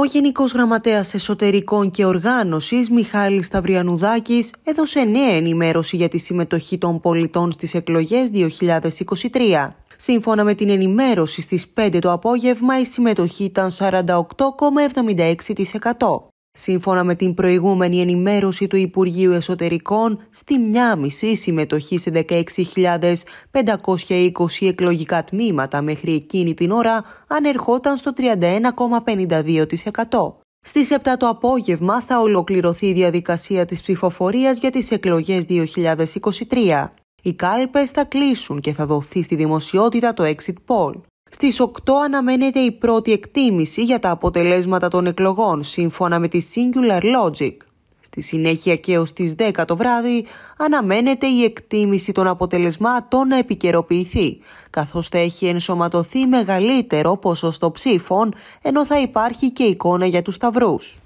Ο Γενικός Γραμματέας Εσωτερικών και Οργάνωσης Μιχάλης Σταυριανουδάκης έδωσε νέα ενημέρωση για τη συμμετοχή των πολιτών στις εκλογές 2023. Σύμφωνα με την ενημέρωση στις 5 το απόγευμα η συμμετοχή ήταν 48,76%. Σύμφωνα με την προηγούμενη ενημέρωση του Υπουργείου Εσωτερικών, στη μια μισή συμμετοχή σε 16.520 εκλογικά τμήματα μέχρι εκείνη την ώρα ανερχόταν στο 31,52%. Στις 7 το απόγευμα θα ολοκληρωθεί η διαδικασία της ψηφοφορίας για τις εκλογές 2023. Οι κάλπες θα κλείσουν και θα δοθεί στη δημοσιότητα το exit poll. Στις 8 αναμένεται η πρώτη εκτίμηση για τα αποτελέσματα των εκλογών σύμφωνα με τη Singular Logic. Στη συνέχεια και ως τις 10 το βράδυ αναμένεται η εκτίμηση των αποτελεσμάτων να επικαιροποιηθεί, καθώς θα έχει ενσωματωθεί μεγαλύτερο ποσοστό ψήφων, ενώ θα υπάρχει και εικόνα για τους σταυρούς.